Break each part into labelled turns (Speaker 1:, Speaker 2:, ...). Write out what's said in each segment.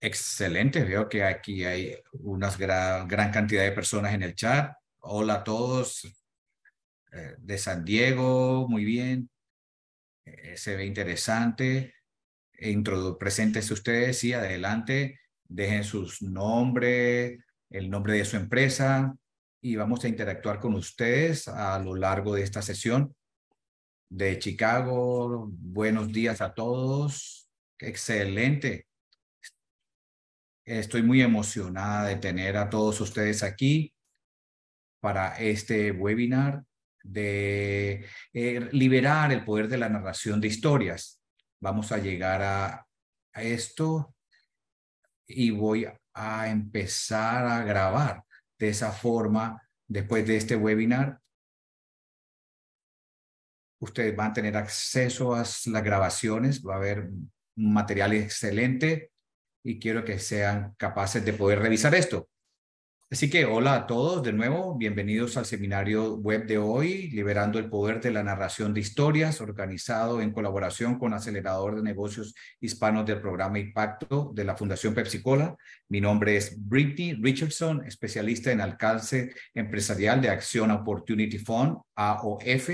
Speaker 1: Excelente, veo que aquí hay una gran, cantidad de personas en el chat. Hola a todos eh, de San Diego, muy bien. Eh, se ve interesante. Introdu ustedes, y adelante. Dejen sus nombres, el nombre de su empresa y vamos a interactuar con ustedes a lo largo de esta sesión de Chicago. Buenos días a todos. Excelente. Estoy muy emocionada de tener a todos ustedes aquí para este webinar de eh, liberar el poder de la narración de historias. Vamos a llegar a esto y voy a empezar a grabar. De esa forma, después de este webinar, Ustedes van a tener acceso a las grabaciones, va a haber material excelente y quiero que sean capaces de poder revisar esto. Así que hola a todos de nuevo, bienvenidos al seminario web de hoy, Liberando el Poder de la Narración de Historias, organizado en colaboración con Acelerador de Negocios Hispanos del programa Impacto de la Fundación Pepsicola. Mi nombre es Brittany Richardson, especialista en alcance empresarial de Acción Opportunity Fund, AOF,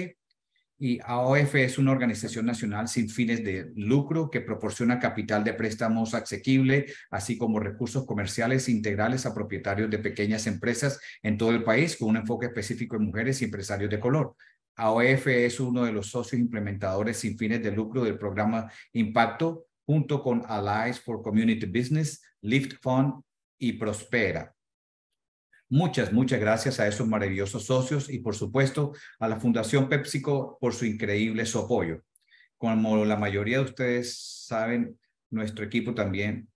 Speaker 1: y AOF es una organización nacional sin fines de lucro que proporciona capital de préstamos asequible, así como recursos comerciales integrales a propietarios de pequeñas empresas en todo el país, con un enfoque específico en mujeres y empresarios de color. AOF es uno de los socios implementadores sin fines de lucro del programa Impacto, junto con Allies for Community Business, Lift Fund y Prospera. Muchas, muchas gracias a esos maravillosos socios y por supuesto a la Fundación PepsiCo por su increíble su apoyo. Como la mayoría de ustedes saben, nuestro equipo también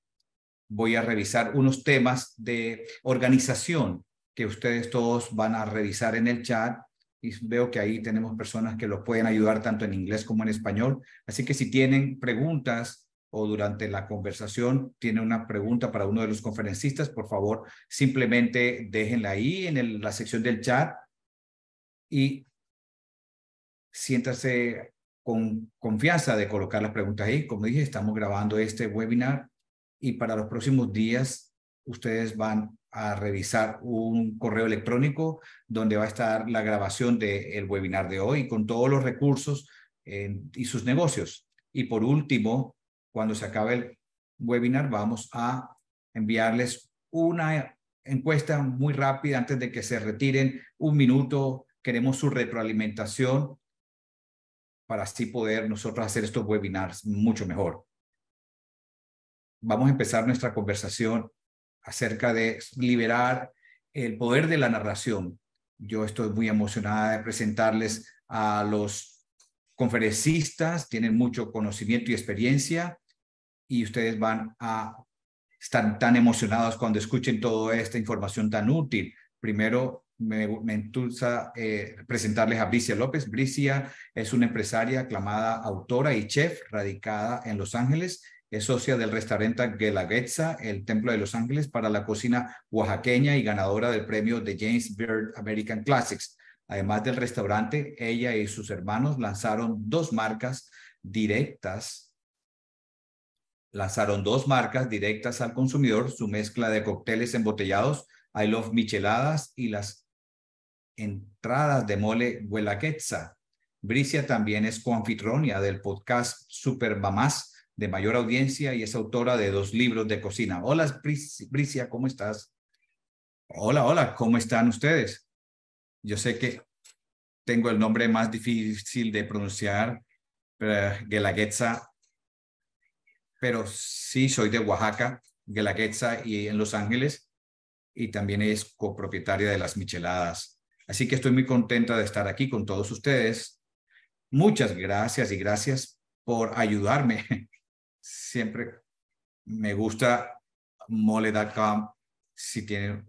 Speaker 1: voy a revisar unos temas de organización que ustedes todos van a revisar en el chat y veo que ahí tenemos personas que lo pueden ayudar tanto en inglés como en español. Así que si tienen preguntas o durante la conversación tiene una pregunta para uno de los conferencistas, por favor, simplemente déjenla ahí en la sección del chat y siéntase con confianza de colocar las preguntas ahí. Como dije, estamos grabando este webinar y para los próximos días ustedes van a revisar un correo electrónico donde va a estar la grabación del webinar de hoy con todos los recursos eh, y sus negocios. Y por último, cuando se acabe el webinar, vamos a enviarles una encuesta muy rápida antes de que se retiren. Un minuto, queremos su retroalimentación para así poder nosotros hacer estos webinars mucho mejor. Vamos a empezar nuestra conversación acerca de liberar el poder de la narración. Yo estoy muy emocionada de presentarles a los conferencistas, tienen mucho conocimiento y experiencia y ustedes van a estar tan emocionados cuando escuchen toda esta información tan útil. Primero, me, me eh, presentarles a Bricia López. Bricia es una empresaria aclamada autora y chef radicada en Los Ángeles. Es socia del restaurante Guelaguetza, el Templo de Los Ángeles, para la cocina oaxaqueña y ganadora del premio de James Beard American Classics. Además del restaurante, ella y sus hermanos lanzaron dos marcas directas Lanzaron dos marcas directas al consumidor, su mezcla de cócteles embotellados, I Love Micheladas y las entradas de mole Guelaguetza. Bricia también es coanfitronia del podcast Super Mamás de mayor audiencia y es autora de dos libros de cocina. Hola, Bricia, ¿cómo estás? Hola, hola, ¿cómo están ustedes? Yo sé que tengo el nombre más difícil de pronunciar, pero eh, Guelaguetza pero sí soy de Oaxaca, de la Guelaguetza y en Los Ángeles, y también es copropietaria de las Micheladas. Así que estoy muy contenta de estar aquí con todos ustedes. Muchas gracias y gracias por ayudarme. Siempre me gusta mole.com si tienen...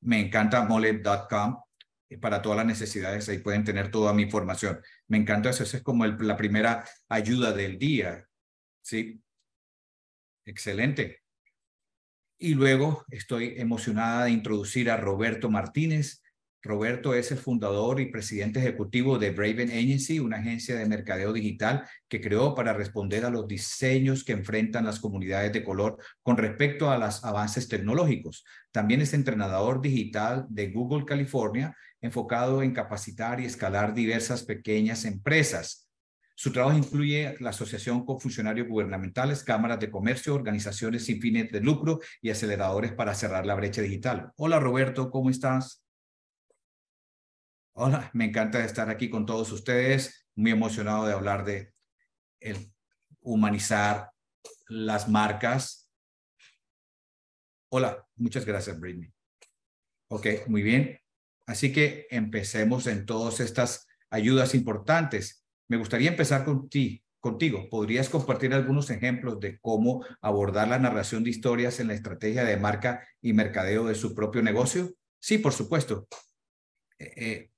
Speaker 1: Me encanta mole.com eh, para todas las necesidades. Ahí pueden tener toda mi información. Me encanta eso, es como la primera ayuda del día, ¿sí? Excelente. Y luego estoy emocionada de introducir a Roberto Martínez, Roberto es el fundador y presidente ejecutivo de Braven Agency, una agencia de mercadeo digital que creó para responder a los diseños que enfrentan las comunidades de color con respecto a los avances tecnológicos. También es entrenador digital de Google California, enfocado en capacitar y escalar diversas pequeñas empresas. Su trabajo incluye la asociación con funcionarios gubernamentales, cámaras de comercio, organizaciones sin fines de lucro y aceleradores para cerrar la brecha digital. Hola Roberto, ¿cómo estás? Hola, me encanta estar aquí con todos ustedes, muy emocionado de hablar de el humanizar las marcas. Hola, muchas gracias, Britney. Ok, muy bien. Así que empecemos en todas estas ayudas importantes. Me gustaría empezar contigo. ¿Podrías compartir algunos ejemplos de cómo abordar la narración de historias en la estrategia de marca y mercadeo de su propio negocio? Sí, por supuesto. Eh, eh,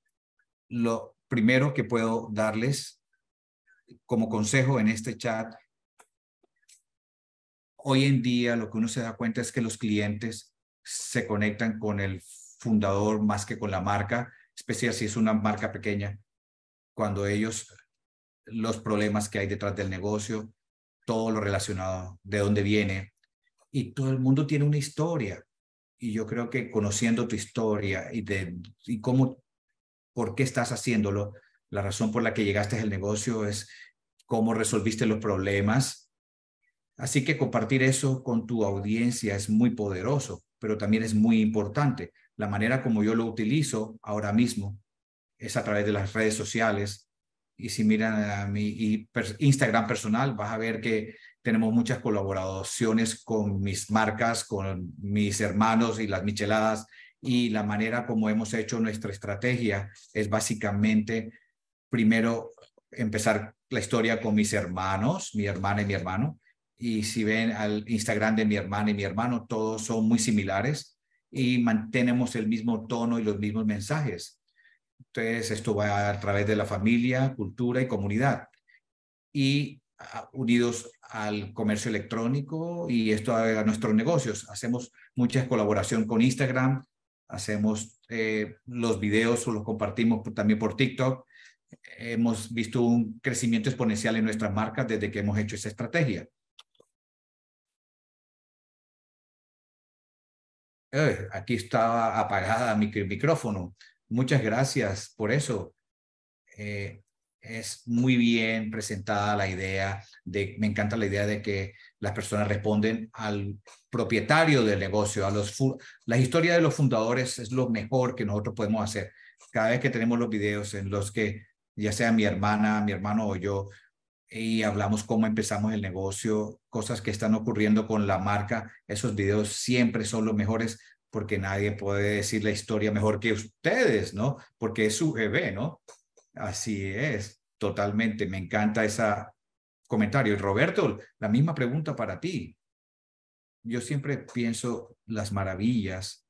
Speaker 1: lo primero que puedo darles como consejo en este chat, hoy en día lo que uno se da cuenta es que los clientes se conectan con el fundador más que con la marca, especial si es una marca pequeña, cuando ellos, los problemas que hay detrás del negocio, todo lo relacionado, de dónde viene, y todo el mundo tiene una historia. Y yo creo que conociendo tu historia y, de, y cómo por qué estás haciéndolo, la razón por la que llegaste al negocio es cómo resolviste los problemas. Así que compartir eso con tu audiencia es muy poderoso, pero también es muy importante. La manera como yo lo utilizo ahora mismo es a través de las redes sociales. Y si miran a mi Instagram personal, vas a ver que tenemos muchas colaboraciones con mis marcas, con mis hermanos y las micheladas y la manera como hemos hecho nuestra estrategia es básicamente primero empezar la historia con mis hermanos, mi hermana y mi hermano. Y si ven al Instagram de mi hermana y mi hermano, todos son muy similares y mantenemos el mismo tono y los mismos mensajes. Entonces, esto va a través de la familia, cultura y comunidad. Y unidos al comercio electrónico y esto a, nuestros negocios. Hacemos mucha colaboración con Instagram hacemos eh, los videos o los compartimos también por TikTok. Hemos visto un crecimiento exponencial en nuestras marcas desde que hemos hecho esa estrategia. Eh, aquí estaba apagada mi micrófono. Muchas gracias por eso. Eh, es muy bien presentada la idea de, me encanta la idea de que las personas responden al propietario del negocio, a los, la historia de los fundadores es lo mejor que nosotros podemos hacer. Cada vez que tenemos los videos en los que ya sea mi hermana, mi hermano o yo, y hablamos cómo empezamos el negocio, cosas que están ocurriendo con la marca, esos videos siempre son los mejores porque nadie puede decir la historia mejor que ustedes, ¿no? Porque es su bebé, ¿no? Así es, totalmente. Me encanta ese comentario. Y Roberto, la misma pregunta para ti. Yo siempre pienso las maravillas,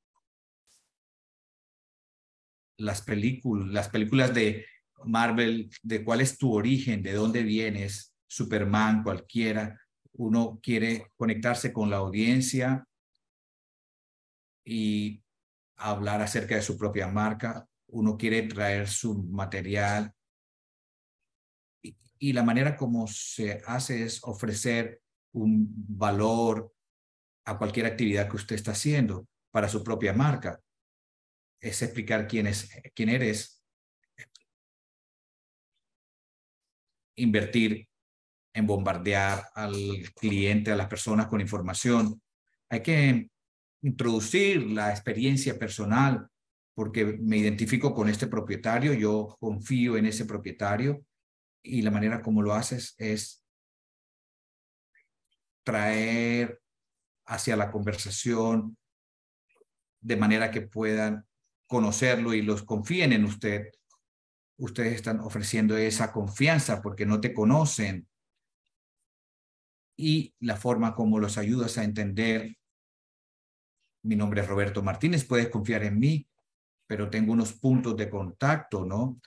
Speaker 1: las películas, las películas de Marvel, de cuál es tu origen, de dónde vienes, Superman, cualquiera. Uno quiere conectarse con la audiencia y hablar acerca de su propia marca, uno quiere traer su material y, la manera como se hace es ofrecer un valor a cualquier actividad que usted está haciendo para su propia marca. Es explicar quién, es, quién eres, invertir en bombardear al cliente, a las personas con información. Hay que introducir la experiencia personal porque me identifico con este propietario, yo confío en ese propietario y la manera como lo haces es traer hacia la conversación de manera que puedan conocerlo y los confíen en usted. Ustedes están ofreciendo esa confianza porque no te conocen y la forma como los ayudas a entender. Mi nombre es Roberto Martínez, puedes confiar en mí pero tengo unos puntos de contacto, ¿no?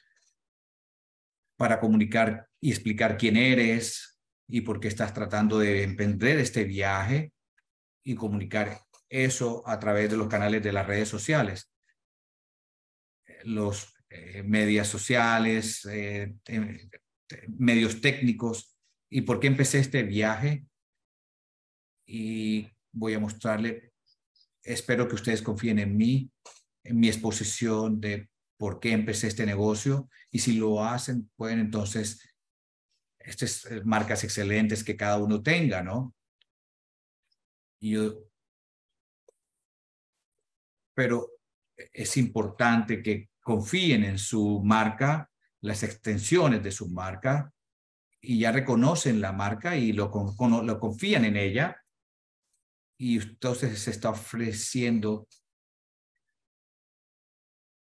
Speaker 1: Para comunicar y explicar quién eres y por qué estás tratando de emprender este viaje y comunicar eso a través de los canales de las redes sociales, los medios eh, medias sociales, eh, em, medios técnicos y por qué empecé este viaje. Y voy a mostrarle, espero que ustedes confíen en mí en mi exposición de por qué empecé este negocio y si lo hacen, pueden entonces estas eh, marcas excelentes que cada uno tenga, ¿no? pero es importante que confíen en su marca, las extensiones de su marca, y ya reconocen la marca y lo, lo confían en ella. Y entonces se está ofreciendo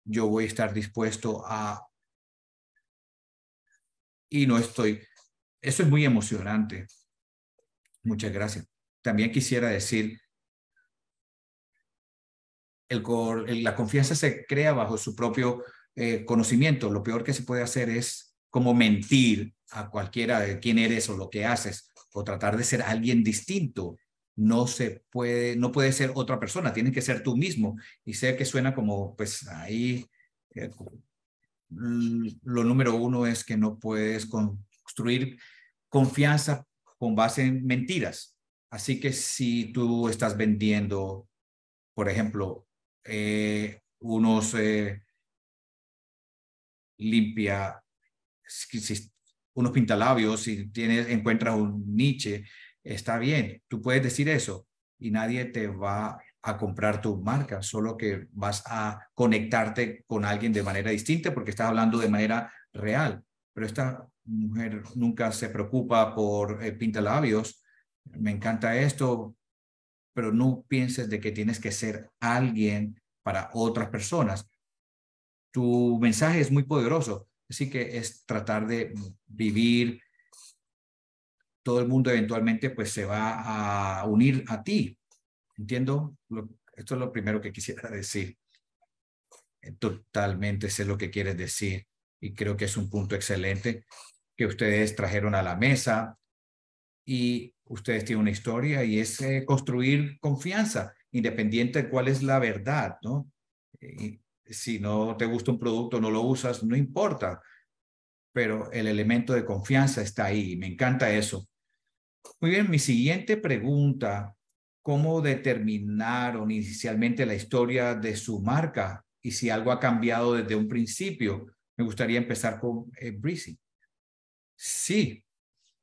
Speaker 1: yo voy a estar dispuesto a... Y no estoy. Eso es muy emocionante. Muchas gracias. También quisiera decir, la confianza se crea bajo su propio eh, conocimiento. Lo peor que se puede hacer es como mentir a cualquiera de quién eres o lo que haces, o tratar de ser alguien distinto no se puede, no puede ser otra persona, tiene que ser tú mismo. Y sé que suena como, pues ahí, eh, lo número uno es que no puedes construir confianza con base en mentiras. Así que si tú estás vendiendo, por ejemplo, eh, unos eh, limpia, unos pintalabios, si tienes, encuentras un Nietzsche, Está bien, tú puedes decir eso y nadie te va a comprar tu marca, solo que vas a conectarte con alguien de manera distinta porque estás hablando de manera real. Pero esta mujer nunca se preocupa por eh, pinta labios me encanta esto, pero no pienses de que tienes que ser alguien para otras personas. Tu mensaje es muy poderoso, así que es tratar de vivir todo el mundo eventualmente pues se va a unir a ti. ¿Entiendo? esto es lo primero que quisiera decir. Eh, totalmente sé lo que quieres decir y creo que es un punto excelente que ustedes trajeron a la mesa y ustedes tienen una historia y es eh, construir confianza, independiente de cuál es la verdad, ¿no? Eh, si no te gusta un producto, no lo usas, no importa, pero el elemento de confianza está ahí. Me encanta eso. Muy bien, mi siguiente pregunta, ¿cómo determinaron inicialmente la historia de su marca y si algo ha cambiado desde un principio? Me gustaría empezar con eh, Breezy. Sí,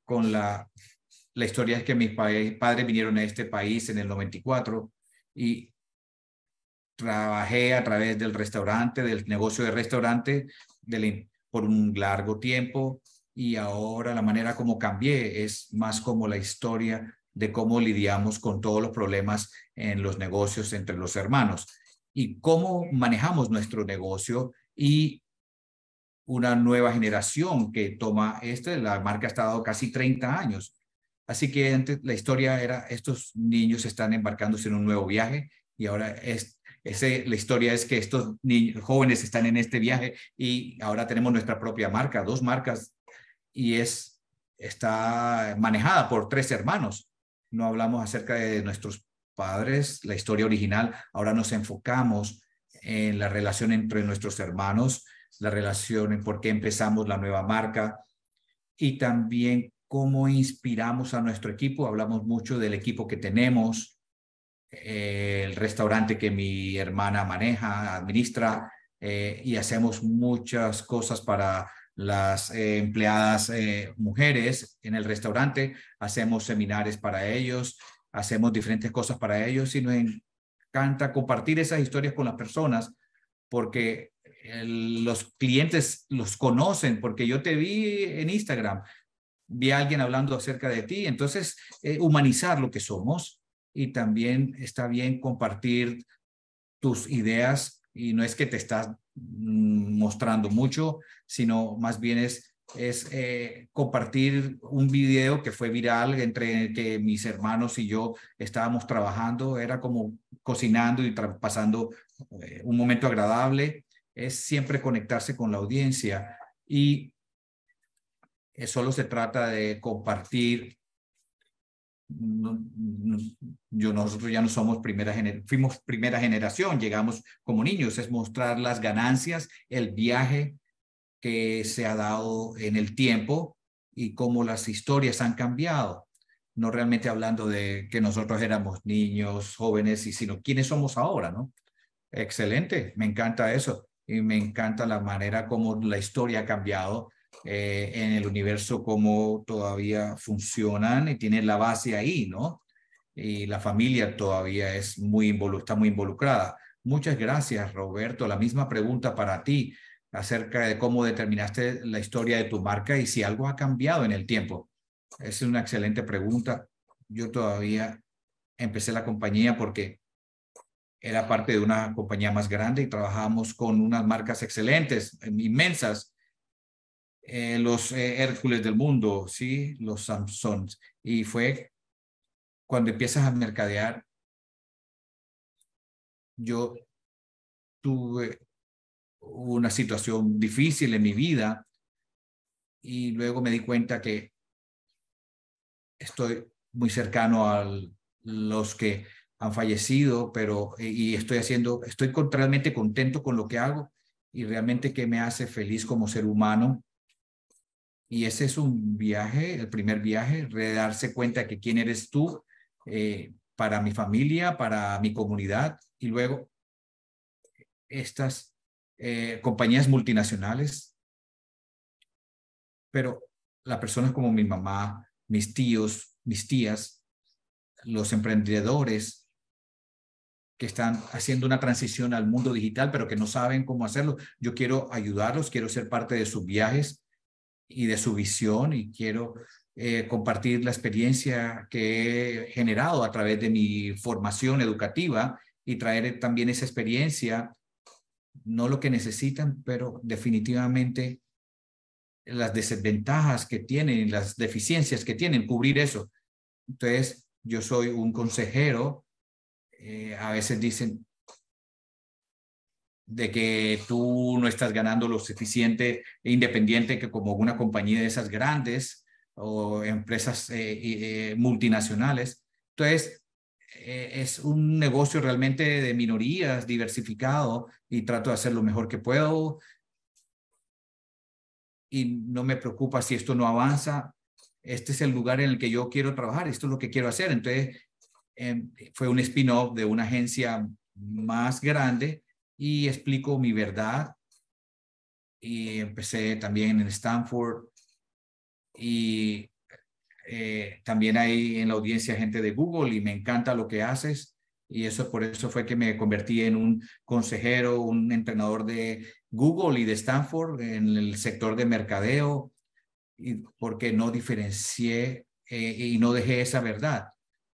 Speaker 1: con la, la historia es que mis padres vinieron a este país en el 94 y trabajé a través del restaurante, del negocio de restaurante por un largo tiempo y ahora la manera como cambié es más como la historia de cómo lidiamos con todos los problemas en los negocios entre los hermanos y cómo manejamos nuestro negocio y una nueva generación que toma este, la marca ha estado casi 30 años. Así que antes la historia era estos niños están embarcándose en un nuevo viaje y ahora es ese, la historia es que estos jóvenes están en este viaje y ahora tenemos nuestra propia marca, dos marcas y es, está manejada por tres hermanos. No hablamos acerca de nuestros padres, la historia original, ahora nos enfocamos en la relación entre nuestros hermanos, la relación en por qué empezamos la nueva marca y también cómo inspiramos a nuestro equipo. Hablamos mucho del equipo que tenemos, eh, el restaurante que mi hermana maneja, administra, eh, y hacemos muchas cosas para las eh, empleadas eh, mujeres en el restaurante, hacemos seminarios para ellos, hacemos diferentes cosas para ellos y nos encanta compartir esas historias con las personas porque eh, los clientes los conocen, porque yo te vi en Instagram, vi a alguien hablando acerca de ti, entonces humanizar lo que somos y también está bien compartir tus ideas y no es que te estás Mm, mostrando mucho, sino más bien es, eh, compartir un video que fue viral entre que mis hermanos y yo estábamos trabajando, era como cocinando y pasando eh, un momento agradable, es siempre conectarse con la audiencia y eh, solo se trata de compartir yo nosotros ya no somos primera generación, fuimos primera generación, llegamos como niños, es mostrar las ganancias, el viaje que se ha dado en el tiempo y cómo las historias han cambiado. No realmente hablando de que nosotros éramos niños, jóvenes, y sino quiénes somos ahora, ¿no? Excelente, me encanta eso. Y me encanta la manera como la historia ha cambiado eh, en el universo cómo todavía funcionan y tienen la base ahí, ¿no? Y la familia todavía es muy está muy involucrada. Muchas gracias, Roberto. La misma pregunta para ti acerca de cómo determinaste la historia de tu marca y si algo ha cambiado en el tiempo. Es una excelente pregunta. Yo todavía empecé la compañía porque era parte de una compañía más grande y trabajábamos con unas marcas excelentes, inmensas, eh, los eh, Hércules del mundo, ¿sí? los Samsons. Y fue cuando empiezas a mercadear, yo tuve una situación difícil en mi vida y luego me di cuenta que estoy muy cercano a los que han fallecido, pero eh, y estoy haciendo, estoy contrariamente contento con lo que hago y realmente que me hace feliz como ser humano y ese es un viaje, el primer viaje, de darse cuenta que quién eres tú eh, para mi familia, para mi comunidad. Y luego, estas eh, compañías multinacionales. Pero las personas como mi mamá, mis tíos, mis tías, los emprendedores que están haciendo una transición al mundo digital, pero que no saben cómo hacerlo. Yo quiero ayudarlos, quiero ser parte de sus viajes y de su visión y quiero eh, compartir la experiencia que he generado a través de mi formación educativa y traer también esa experiencia, no lo que necesitan, pero definitivamente las desventajas que tienen, las deficiencias que tienen, cubrir eso. Entonces, yo soy un consejero, eh, a veces dicen, de que tú no estás ganando lo suficiente e independiente que como una compañía de esas grandes o empresas eh, eh, multinacionales. Entonces, eh, es un negocio realmente de minorías, diversificado, y trato de hacer lo mejor que puedo. Y no me preocupa si esto no avanza. Este es el lugar en el que yo quiero trabajar, esto es lo que quiero hacer. Entonces, em, fue un spin-off de una agencia más grande y explico mi verdad. Y empecé también en Stanford y eh, también hay en la audiencia gente de Google y me encanta lo que haces. Y eso por eso fue que me convertí en un consejero, un entrenador de Google y de Stanford en el sector de mercadeo, y porque no diferencié eh, y no dejé esa verdad,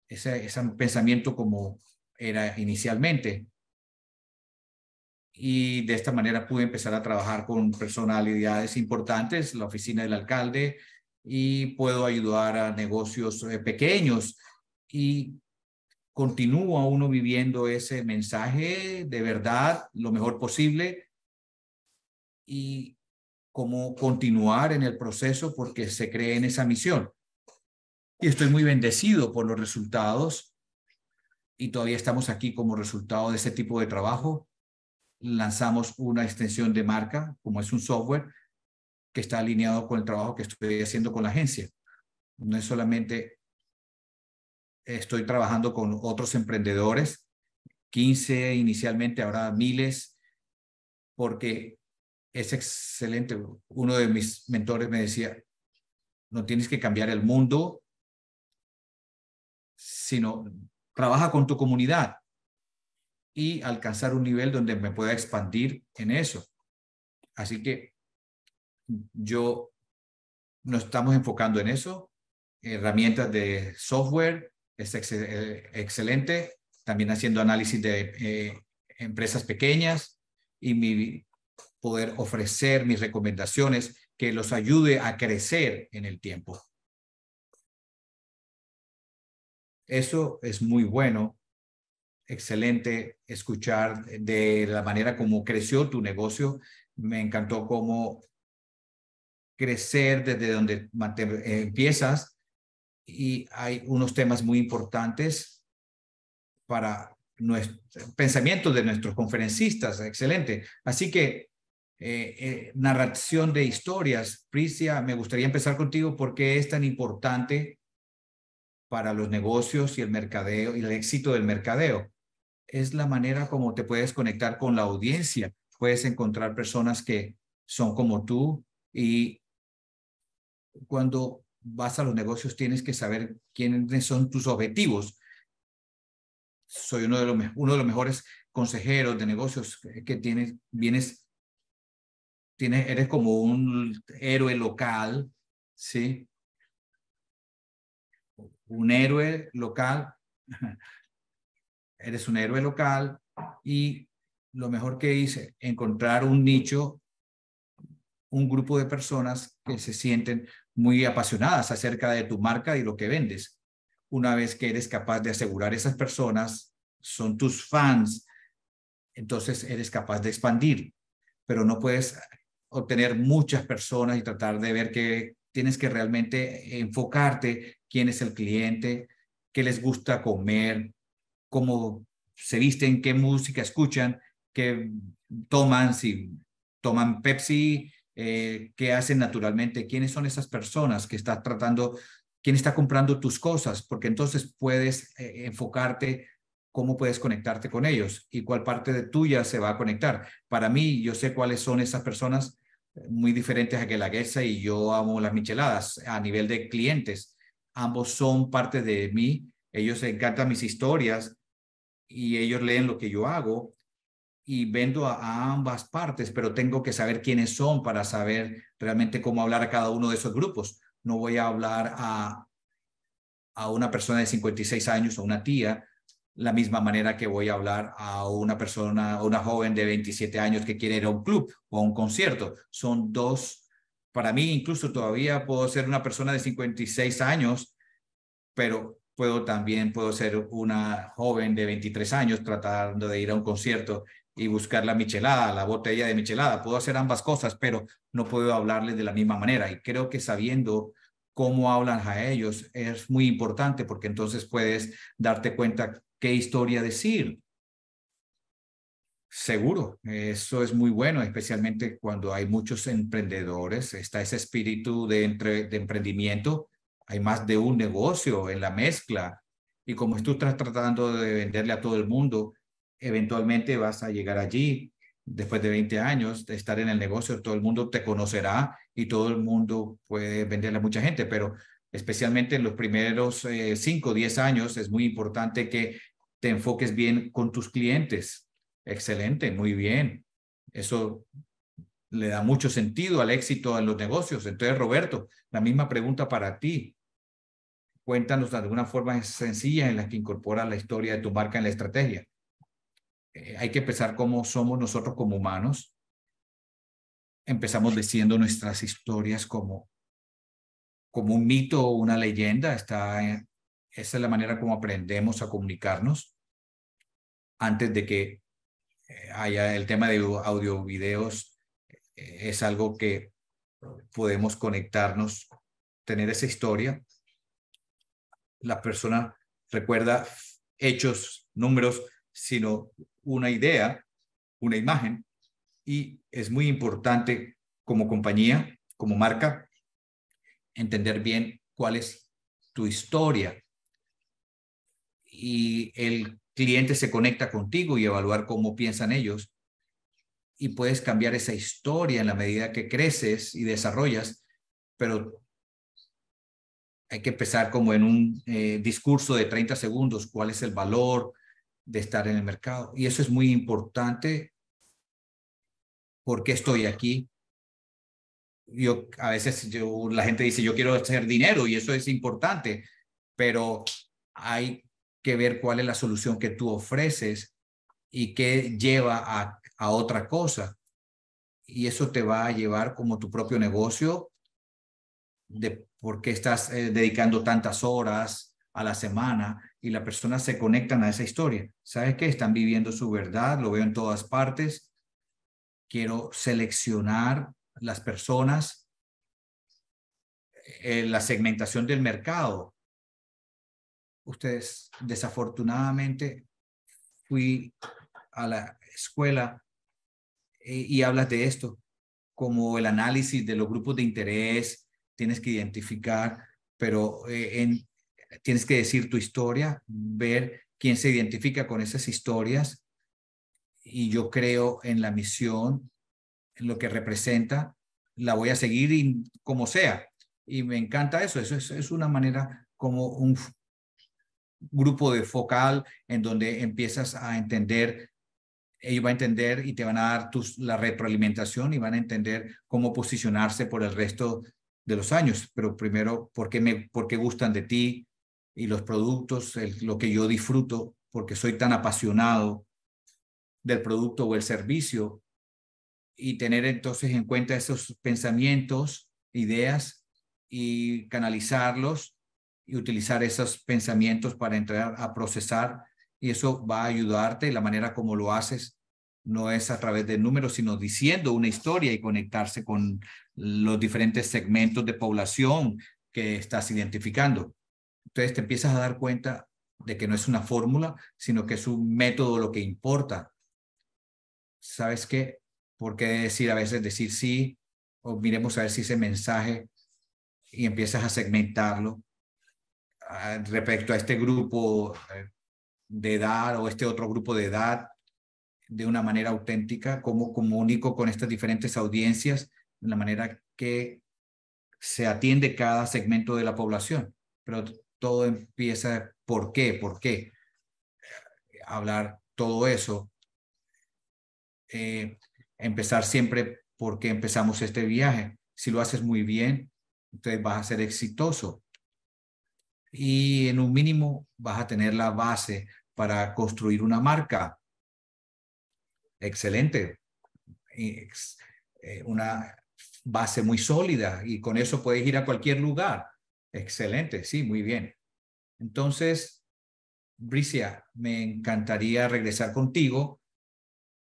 Speaker 1: ese pensamiento como era inicialmente y de esta manera pude empezar a trabajar con personalidades importantes, la oficina del alcalde, y puedo ayudar a negocios eh, pequeños. Y continúa uno viviendo ese mensaje de verdad lo mejor posible y cómo continuar en el proceso porque se cree en esa misión. Y estoy muy bendecido por los resultados y todavía estamos aquí como resultado de ese tipo de trabajo lanzamos una extensión de marca, como es un software que está alineado con el trabajo que estoy haciendo con la agencia. No es solamente estoy trabajando con otros emprendedores, 15 inicialmente, ahora miles, porque es excelente. Uno de mis mentores me decía, no tienes que cambiar el mundo, sino trabaja con tu comunidad y alcanzar un nivel donde me pueda expandir en eso. Así que yo nos estamos enfocando en eso. Herramientas de software es excelente. También haciendo análisis de eh, empresas pequeñas y mi, poder ofrecer mis recomendaciones que los ayude a crecer en el tiempo. Eso es muy bueno excelente escuchar de la manera como creció tu negocio. Me encantó cómo crecer desde donde eh, empiezas y hay unos temas muy importantes para nuestro pensamiento de nuestros conferencistas. Excelente. Así que eh, eh, narración de historias. Prisia, me gustaría empezar contigo porque es tan importante para los negocios y el mercadeo y el éxito del mercadeo es la manera como te puedes conectar con la audiencia. Puedes encontrar personas que son como tú y cuando vas a los negocios tienes que saber quiénes son tus objetivos. Soy uno de los, uno de los mejores consejeros de negocios que tienes, vienes, tienes, eres como un héroe local, ¿sí? Un héroe local eres un héroe local y lo mejor que hice, encontrar un nicho, un grupo de personas que se sienten muy apasionadas acerca de tu marca y lo que vendes. Una vez que eres capaz de asegurar esas personas, son tus fans, entonces eres capaz de expandir, pero no puedes obtener muchas personas y tratar de ver que tienes que realmente enfocarte quién es el cliente, qué les gusta comer, cómo se visten, qué música escuchan, qué toman, si toman Pepsi, eh, qué hacen naturalmente, quiénes son esas personas que estás tratando, quién está comprando tus cosas, porque entonces puedes eh, enfocarte cómo puedes conectarte con ellos y cuál parte de tuya se va a conectar. Para mí, yo sé cuáles son esas personas eh, muy diferentes a que la guesa y yo amo las micheladas a nivel de clientes. Ambos son parte de mí, ellos encantan mis historias, y ellos leen lo que yo hago y vendo a, ambas partes, pero tengo que saber quiénes son para saber realmente cómo hablar a cada uno de esos grupos. No voy a hablar a, a una persona de 56 años o una tía la misma manera que voy a hablar a una persona, a una joven de 27 años que quiere ir a un club o a un concierto. Son dos, para mí incluso todavía puedo ser una persona de 56 años, pero puedo también, puedo ser una joven de 23 años tratando de ir a un concierto y buscar la michelada, la botella de michelada. Puedo hacer ambas cosas, pero no puedo hablarles de la misma manera. Y creo que sabiendo cómo hablan a ellos es muy importante porque entonces puedes darte cuenta qué historia decir. Seguro, eso es muy bueno, especialmente cuando hay muchos emprendedores, está ese espíritu de, entre, de emprendimiento hay más de un negocio en la mezcla y como tú estás tratando de venderle a todo el mundo, eventualmente vas a llegar allí después de 20 años de estar en el negocio, todo el mundo te conocerá y todo el mundo puede venderle a mucha gente, pero especialmente en los primeros 5 o 10 años es muy importante que te enfoques bien con tus clientes. Excelente, muy bien. Eso le da mucho sentido al éxito en los negocios. Entonces, Roberto, la misma pregunta para ti cuéntanos de alguna forma sencilla en la que incorpora la historia de tu marca en la estrategia. Eh, hay que empezar cómo somos nosotros como humanos. Empezamos diciendo nuestras historias como, como un mito o una leyenda. Está, eh, esa es la manera como aprendemos a comunicarnos antes de que eh, haya el tema de audio videos. Es algo que podemos conectarnos, tener esa historia la persona recuerda hechos, números, sino una idea, una imagen. Y es muy importante como compañía, como marca, entender bien cuál es tu historia. Y el cliente se conecta contigo y evaluar cómo piensan ellos. Y puedes cambiar esa historia en la medida que creces y desarrollas, pero hay que empezar como en un eh, discurso de 30 segundos, cuál es el valor de estar en el mercado. Y eso es muy importante. porque estoy aquí? Yo, a veces la gente dice, yo quiero hacer dinero y eso es importante, pero hay que ver cuál es la solución que tú ofreces y qué lleva a otra cosa. Y eso te va a llevar como tu propio negocio de por qué estás eh, dedicando tantas horas a la semana y las personas se conectan a esa historia. ¿Sabes qué? Están viviendo su verdad, lo veo en todas partes. Quiero seleccionar las personas, eh, la segmentación del mercado. Ustedes, desafortunadamente, fui a la escuela eh, y hablas de esto, como el análisis de los grupos de interés, tienes que identificar, pero eh, en, tienes que decir tu historia, ver quién se identifica con esas historias. Y yo creo en la misión, en lo que representa, la voy a seguir y, como sea. Y me encanta eso, eso es, una manera como un grupo de focal en donde empiezas a entender, ellos van a entender y te van a dar tus, la retroalimentación y van a entender cómo posicionarse por el resto de los años, pero primero, ¿por qué, me, por gustan de ti y los productos, lo que yo disfruto, porque soy tan apasionado del producto o el servicio? Y tener entonces en cuenta esos pensamientos, ideas y canalizarlos y utilizar esos pensamientos para entrar a procesar y eso va a ayudarte la manera como lo haces no es a través de números, sino diciendo una historia y conectarse con los diferentes segmentos de población que estás identificando. Entonces te empiezas a dar cuenta de que no es una fórmula, sino que es un método lo que importa. ¿Sabes qué? Porque decir a veces decir sí? O miremos a ver si ese mensaje y empiezas a segmentarlo ah, respecto a este grupo eh, de edad o este otro grupo de edad de una manera auténtica, cómo comunico con estas diferentes audiencias, de la manera que se atiende cada segmento de la población. Pero todo empieza por qué, por qué. Hablar todo eso. Eh, empezar siempre por qué empezamos este viaje. Si lo haces muy bien, entonces vas a ser exitoso. Y en un mínimo vas a tener la base para construir una marca excelente, eh, una base muy sólida y con eso puedes ir a cualquier lugar. Excelente, sí, muy bien. Entonces, Bricia, me encantaría regresar contigo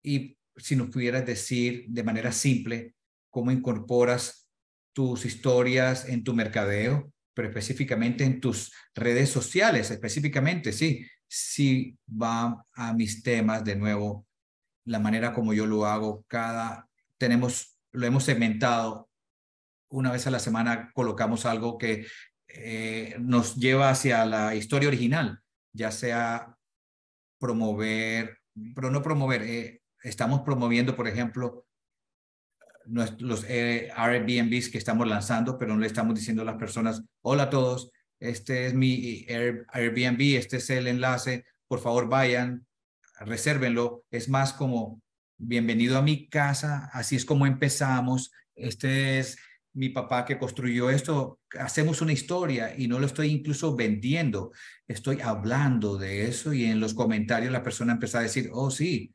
Speaker 1: y si nos pudieras decir de manera simple cómo incorporas tus historias en tu mercadeo, pero específicamente en tus redes sociales, específicamente, sí, si va a mis temas de nuevo la manera como yo lo hago, cada, tenemos, lo hemos segmentado, una vez a la semana colocamos algo que eh, nos lleva hacia la historia original, ya sea promover, pero no promover, eh, estamos promoviendo, por ejemplo, los Airbnb eh, Airbnbs que estamos lanzando, pero no le estamos diciendo a las personas, hola a todos, este es mi Airbnb, este es el enlace, por favor vayan, resérvenlo, es más como bienvenido a mi casa, así es como empezamos, este es mi papá que construyó esto, hacemos una historia y no lo estoy incluso vendiendo, estoy hablando de eso y en los comentarios la persona empieza a decir, oh sí,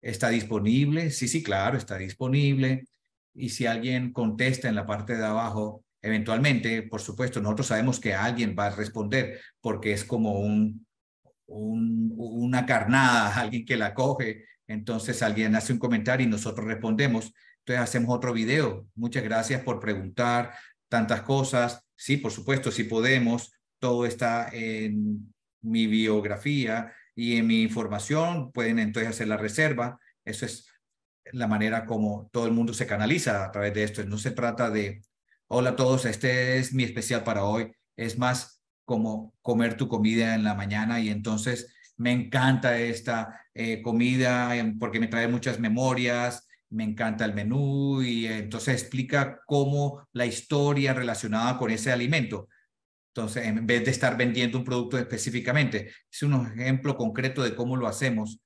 Speaker 1: está disponible, sí, sí, claro, está disponible. Y si alguien contesta en la parte de abajo, eventualmente, por supuesto, nosotros sabemos que alguien va a responder porque es como un una carnada, alguien que la coge, entonces alguien hace un comentario y nosotros respondemos. Entonces hacemos otro video. Muchas gracias por preguntar tantas cosas. Sí, por supuesto, si podemos. Todo está en mi biografía y en mi información. Pueden entonces hacer la reserva. Eso es la manera como todo el mundo se canaliza a través de esto. No se trata de, hola a todos, este es mi especial para hoy. Es más, como comer tu comida en la mañana y entonces me encanta esta eh, comida em, porque me trae muchas memorias, me encanta el menú y entonces explica cómo la historia relacionada con ese alimento. Entonces, en vez de estar vendiendo un producto específicamente, es un ejemplo concreto de cómo lo hacemos,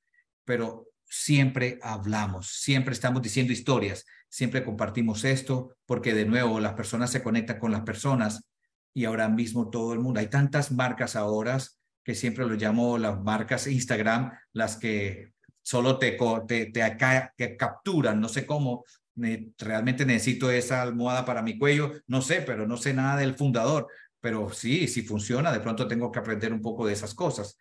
Speaker 1: pero siempre hablamos, siempre estamos diciendo historias, siempre compartimos esto, porque de nuevo las personas se conectan con las personas y ahora mismo todo el mundo. Hay tantas marcas ahora que siempre lo llamo las marcas Instagram, las que solo te, te, te, acá, que capturan, no sé cómo, realmente necesito esa almohada para mi cuello, no sé, pero no sé nada del fundador, pero sí, si sí funciona, de pronto tengo que aprender un poco de esas cosas,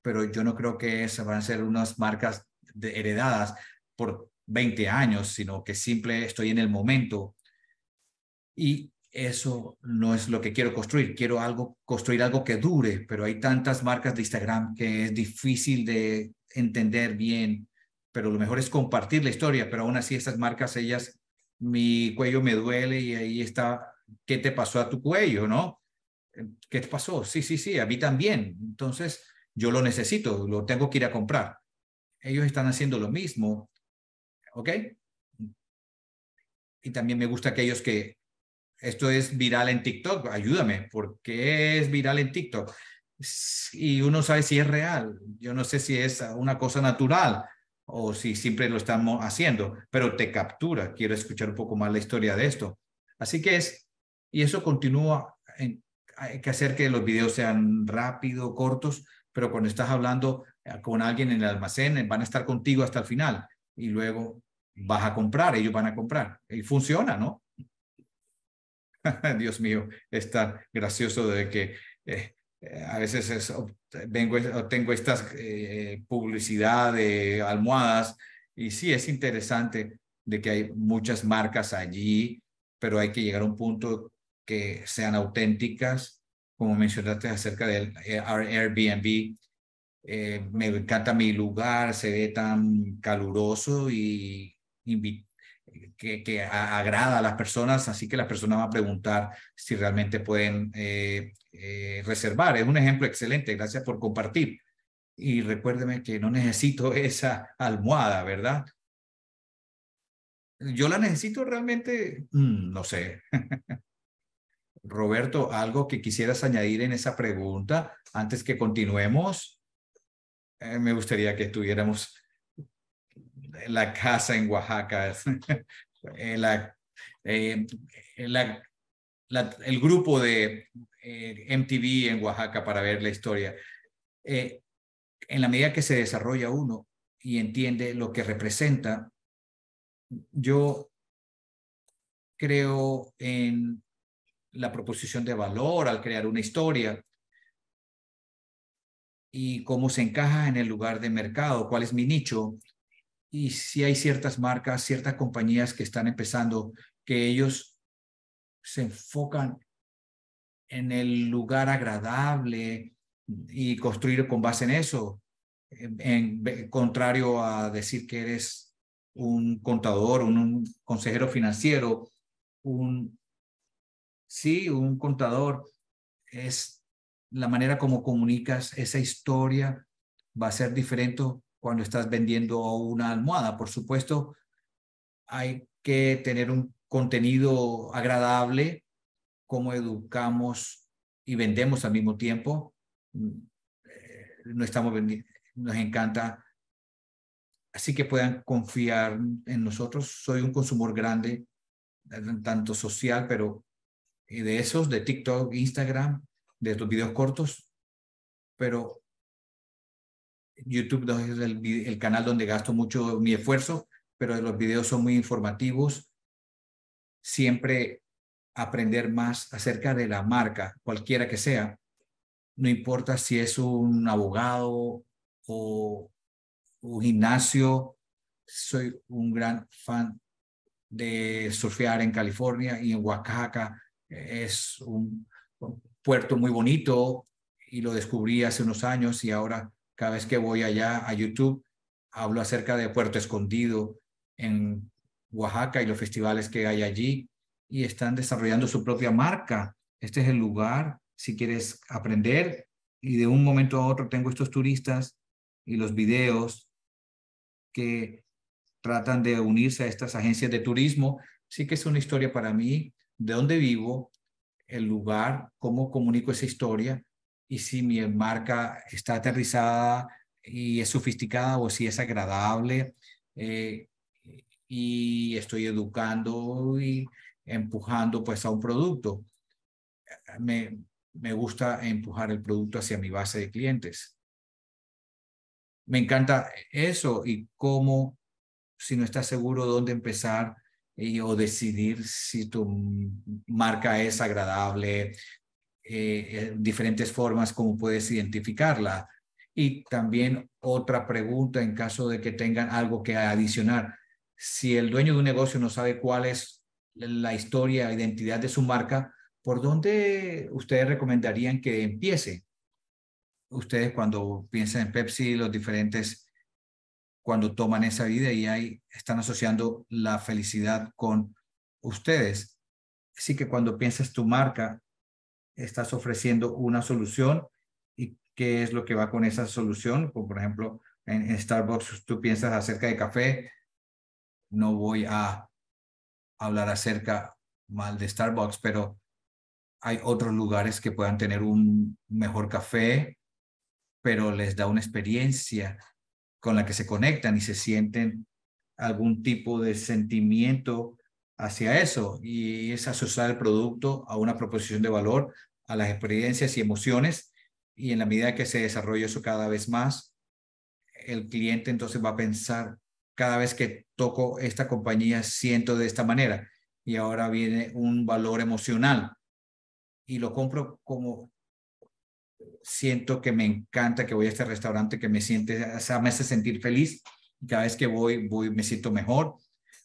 Speaker 1: pero yo no creo que esas van a ser unas marcas heredadas por 20 años, sino que simple estoy en el momento. Y eso no es lo que quiero construir. Quiero algo, construir algo que dure, pero hay tantas marcas de Instagram que es difícil de entender bien, pero lo mejor es compartir la historia, pero aún así esas marcas, ellas, mi cuello me duele y ahí está, ¿qué te pasó a tu cuello, no? ¿Qué te pasó? Sí, sí, sí, a mí también. Entonces, yo lo necesito, lo tengo que ir a comprar. Ellos están haciendo lo mismo, ¿ok? Y también me gusta aquellos que esto es viral en TikTok, ayúdame, ¿por qué es viral en TikTok? Y uno sabe si es real, yo no sé si es una cosa natural o si siempre lo estamos haciendo, pero te captura, quiero escuchar un poco más la historia de esto. Así que es, y eso continúa, hay que hacer que los videos sean rápido, cortos, pero cuando estás hablando eh, con alguien en el almacén, eh, van a estar contigo hasta el final y luego vas a comprar, ellos van a comprar. Y funciona, ¿no? Dios mío, es tan gracioso de que eh, eh, a veces vengo, tengo estas eh, publicidad de almohadas y sí, es interesante de que hay muchas marcas allí, pero hay que llegar a un punto que sean auténticas, como mencionaste acerca del Airbnb. me encanta mi lugar, se ve tan caluroso y, invitado que, agrada a las personas, así que las personas van a preguntar si realmente pueden eh, eh, reservar. Es un ejemplo excelente, gracias por compartir. Y recuérdeme que no necesito esa almohada, ¿verdad? ¿Yo la necesito realmente? Mm, no sé. Roberto, algo que quisieras añadir en esa pregunta antes que continuemos. Eh, me gustaría que estuviéramos la casa en Oaxaca Eh, eh, el grupo de eh, MTV en Oaxaca para ver la historia. en la medida que se desarrolla uno y entiende lo que representa, yo creo en la proposición de valor al crear una historia y cómo se encaja en el lugar de mercado, cuál es mi nicho y si hay ciertas marcas, ciertas compañías que están empezando, que ellos se enfocan en el lugar agradable y construir con base en eso, en, contrario a decir que eres un contador, un, consejero financiero, un sí, un contador es la manera como comunicas esa historia va a ser diferente cuando estás vendiendo una almohada. Por supuesto, hay que tener un contenido agradable, cómo educamos y vendemos al mismo tiempo. Mm, eh, no estamos nos encanta. Así que puedan confiar en nosotros. Soy un consumidor grande, tanto social, pero eh, de esos, de TikTok, Instagram, de estos videos cortos, pero YouTube es el, canal donde gasto mucho mi esfuerzo, pero los videos son muy informativos. Siempre aprender más acerca de la marca, cualquiera que sea. No importa si es un abogado o un gimnasio. Soy un gran fan de surfear en California y en Oaxaca. Es un puerto muy bonito y lo descubrí hace unos años y ahora cada vez que voy allá a YouTube, hablo acerca de Puerto Escondido en Oaxaca y los festivales que hay allí y están desarrollando su propia marca. Este es el lugar si quieres aprender y de un momento a otro tengo estos turistas y los videos que tratan de unirse a estas agencias de turismo. Sí que es una historia para mí, de dónde vivo, el lugar, cómo comunico esa historia y si mi marca está aterrizada y es sofisticada o si es agradable eh, y estoy educando y empujando pues a un producto. Me, gusta empujar el producto hacia mi base de clientes. Me encanta eso y cómo, si no estás seguro dónde empezar eh, o decidir si tu marca es agradable, eh, eh, diferentes formas como puedes identificarla. Y también otra pregunta en caso de que tengan algo que adicionar. Si el dueño de un negocio no sabe cuál es la historia, identidad de su marca, ¿por dónde ustedes recomendarían que empiece? Ustedes cuando piensan en Pepsi, los diferentes, cuando toman esa vida y ahí están asociando la felicidad con ustedes. Así que cuando piensas tu marca, estás ofreciendo una solución y qué es lo que va con esa solución. por ejemplo, en, Starbucks tú piensas acerca de café, no voy a hablar acerca mal de Starbucks, pero hay otros lugares que puedan tener un mejor café, pero les da una experiencia con la que se conectan y se sienten algún tipo de sentimiento hacia eso y es asociar el producto a una proposición de valor, a las experiencias y emociones y en la medida que se desarrolla eso cada vez más, el cliente entonces va a pensar, cada vez que toco esta compañía siento de esta manera y ahora viene un valor emocional y lo compro como siento que me encanta que voy a este restaurante que me siente me hace sentir feliz y cada vez que voy voy me siento mejor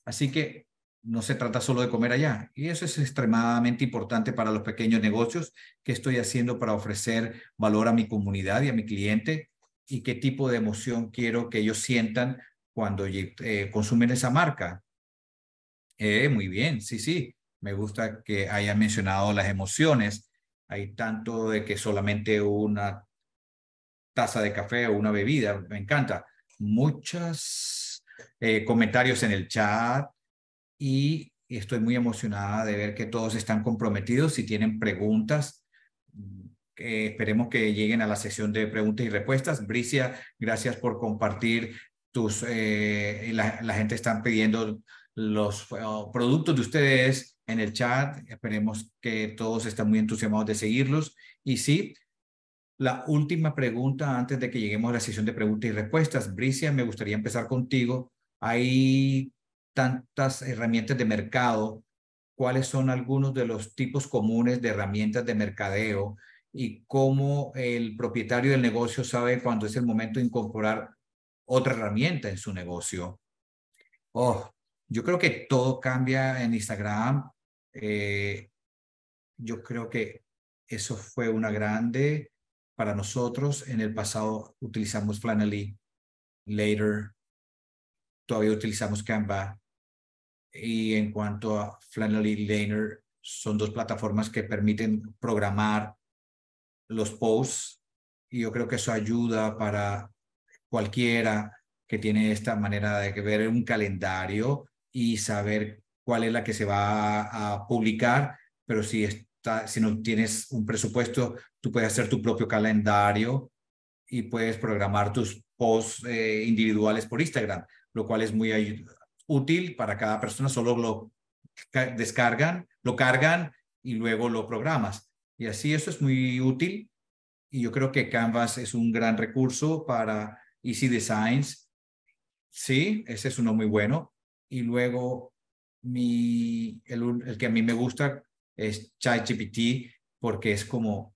Speaker 1: así que no se trata solo de comer allá. Y eso es extremadamente importante para los pequeños negocios. ¿Qué estoy haciendo para ofrecer valor a mi comunidad y a mi cliente? ¿Y qué tipo de emoción quiero que ellos sientan cuando eh, consumen esa marca? Eh, muy bien, sí, sí. Me gusta que haya mencionado las emociones. Hay tanto de que solamente una taza de café o una bebida. Me encanta. Muchos eh, comentarios en el chat y estoy muy emocionada de ver que todos están comprometidos. Si tienen preguntas, eh, esperemos que lleguen a la sesión de preguntas y respuestas. Bricia, gracias por compartir tus... Eh, la, gente está pidiendo los oh, productos de ustedes en el chat. Esperemos que todos estén muy entusiasmados de seguirlos. Y sí, la última pregunta antes de que lleguemos a la sesión de preguntas y respuestas. Bricia, me gustaría empezar contigo. Hay tantas herramientas de mercado, cuáles son algunos de los tipos comunes de herramientas de mercadeo y cómo el propietario del negocio sabe cuándo es el momento de incorporar otra herramienta en su negocio. Oh, yo creo que todo cambia en Instagram. Eh, yo creo que eso fue una grande para nosotros. En el pasado utilizamos Flannelly, Later, todavía utilizamos Canva, y en cuanto a Flannelly Laner, son dos plataformas que permiten programar los posts y yo creo que eso ayuda para cualquiera que tiene esta manera de ver un calendario y saber cuál es la que se va a publicar, pero si, está, si no tienes un presupuesto, tú puedes hacer tu propio calendario y puedes programar tus posts eh, individuales por Instagram, lo cual es muy útil para cada persona, solo lo descargan, lo cargan y luego lo programas. Y así eso es muy útil. Y yo creo que Canvas es un gran recurso para Easy Designs. Sí, ese es uno muy bueno. Y luego mi, el, el que a mí me gusta es ChatGPT porque es como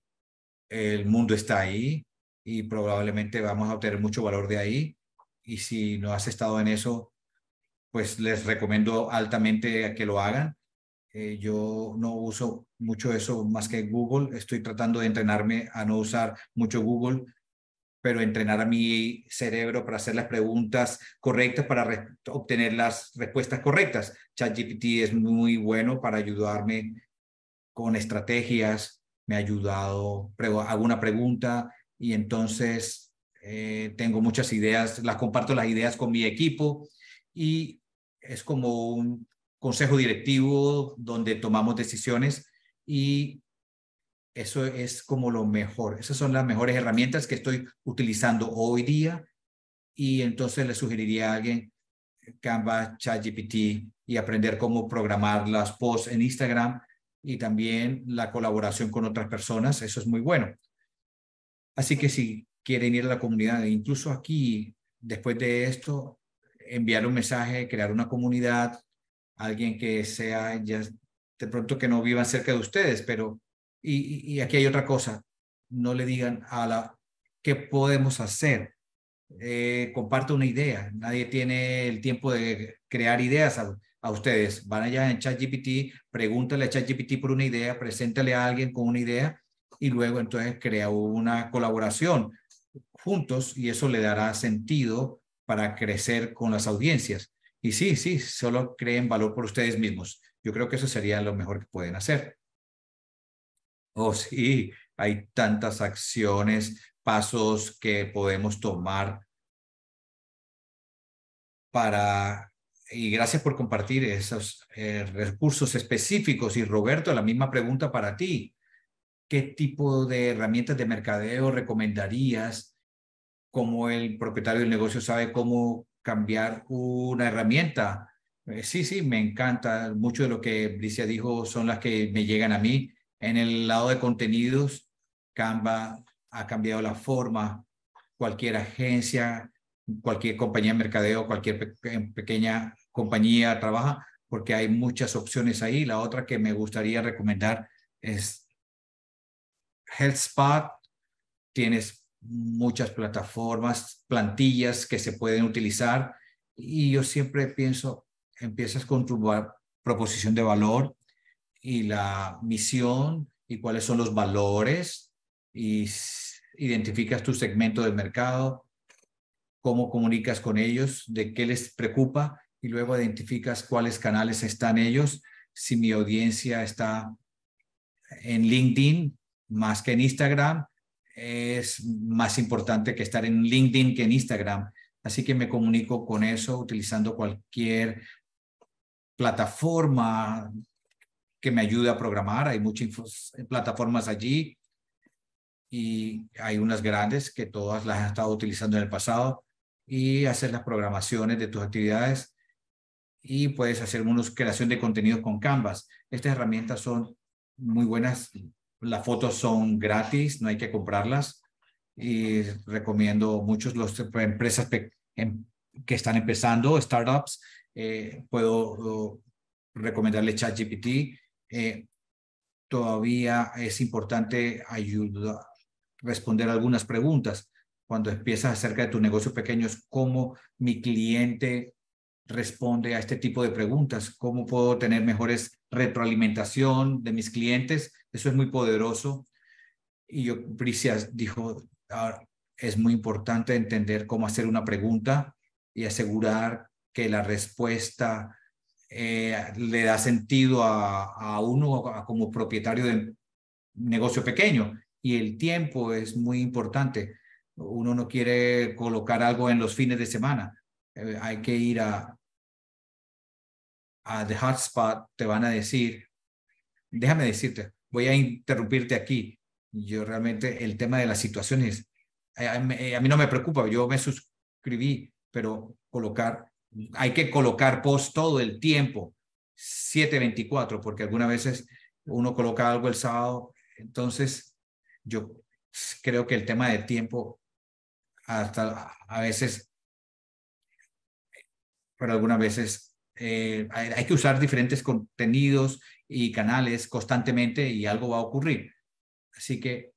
Speaker 1: el mundo está ahí y probablemente vamos a obtener mucho valor de ahí. Y si no has estado en eso, pues les recomiendo altamente que lo hagan. Eh, yo no uso mucho eso más que Google. Estoy tratando de entrenarme a no usar mucho Google, pero entrenar a mi cerebro para hacer las preguntas correctas, para obtener las respuestas correctas. ChatGPT es muy bueno para ayudarme con estrategias. Me ha ayudado, hago una pregunta y entonces eh, tengo muchas ideas, las comparto las ideas con mi equipo y es como un consejo directivo donde tomamos decisiones y eso es como lo mejor. Esas son las mejores herramientas que estoy utilizando hoy día y entonces le sugeriría a alguien Canva, ChatGPT y aprender cómo programar las posts en Instagram y también la colaboración con otras personas. Eso es muy bueno. Así que si quieren ir a la comunidad, incluso aquí, después de esto, enviar un mensaje, crear una comunidad, alguien que sea ya de pronto que no vivan cerca de ustedes, pero y, aquí hay otra cosa, no le digan a la qué podemos hacer. Eh, Comparte una idea, nadie tiene el tiempo de crear ideas a, a ustedes. Van allá en ChatGPT, pregúntale a ChatGPT por una idea, preséntale a alguien con una idea y luego entonces crea una colaboración juntos y eso le dará sentido para crecer con las audiencias. Y sí, sí, solo creen valor por ustedes mismos. Yo creo que eso sería lo mejor que pueden hacer. Oh, sí, hay tantas acciones, pasos que podemos tomar para... Y gracias por compartir esos eh, recursos específicos. Y Roberto, la misma pregunta para ti. ¿Qué tipo de herramientas de mercadeo recomendarías como el propietario del negocio sabe cómo cambiar una herramienta. Eh, sí, sí, me encanta. Mucho de lo que Bricia dijo son las que me llegan a mí. En el lado de contenidos, Canva ha cambiado la forma. Cualquier agencia, cualquier compañía de mercadeo, cualquier pequeña compañía trabaja porque hay muchas opciones ahí. La otra que me gustaría recomendar es HealthSpot. Tienes muchas plataformas, plantillas que se pueden utilizar y yo siempre pienso, empiezas con tu proposición de valor y la misión y cuáles son los valores y identificas tu segmento de mercado, cómo comunicas con ellos, de qué les preocupa y luego identificas cuáles canales están ellos. Si mi audiencia está en LinkedIn más que en Instagram, es más importante que estar en LinkedIn que en Instagram. Así que me comunico con eso utilizando cualquier plataforma que me ayude a programar. Hay muchas plataformas allí y hay unas grandes que todas las han estado utilizando en el pasado y hacer las programaciones de tus actividades y puedes hacer una creación de contenidos con Canvas. Estas herramientas son muy buenas las fotos son gratis, no hay que comprarlas. Y recomiendo muchos las empresas em, que están empezando, startups. Eh, puedo recomendarle ChatGPT. Eh, todavía es importante ayudar, responder algunas preguntas. Cuando empiezas acerca de tu negocio pequeño, cómo mi cliente responde a este tipo de preguntas, cómo puedo tener mejores retroalimentación de mis clientes eso es muy poderoso. Y yo, Bricia dijo, ah, es muy importante entender cómo hacer una pregunta y asegurar que la respuesta eh, le da sentido a, uno como propietario de negocio pequeño. Y el tiempo es muy importante. Uno no quiere colocar algo en los fines de semana. Eh, hay que ir a, a The Hotspot, te van a decir, déjame decirte, voy a interrumpirte aquí. Yo realmente el tema de las situaciones, eh, eh, a, mí no me preocupa, yo me suscribí, pero colocar, hay que colocar post todo el tiempo, 724, porque algunas veces uno coloca algo el sábado, entonces yo creo que el tema de tiempo hasta a veces, pero algunas veces eh, hay, que usar diferentes contenidos y canales constantemente y algo va a ocurrir. Así que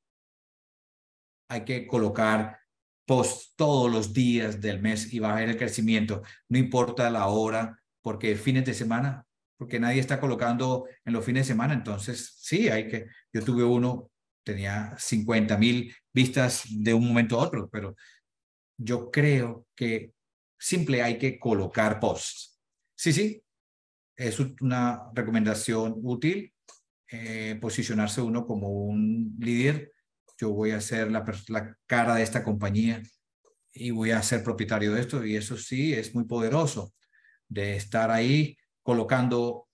Speaker 1: hay que colocar post todos los días del mes y va a haber el crecimiento, no importa la hora, porque fines de semana, porque nadie está colocando en los fines de semana, entonces sí, hay que, yo tuve uno, tenía 50 mil vistas de un momento a otro, pero yo creo que simple hay que colocar posts. Sí, sí, es una recomendación útil eh, posicionarse uno como un líder. Yo voy a ser la, cara de esta compañía y voy a ser propietario de esto y eso sí es muy poderoso de estar ahí colocando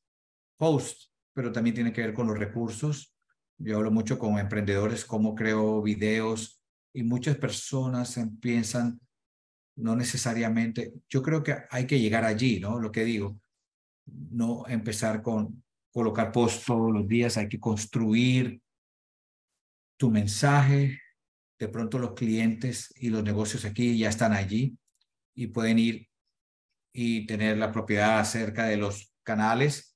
Speaker 1: posts, pero también tiene que ver con los recursos. Yo hablo mucho con emprendedores, cómo creo videos y muchas personas piensan no necesariamente, yo creo que hay que llegar allí, ¿no? Lo que digo, no empezar con colocar post todos los días, hay que construir tu mensaje, de pronto los clientes y los negocios aquí ya están allí y pueden ir y tener la propiedad acerca de los canales.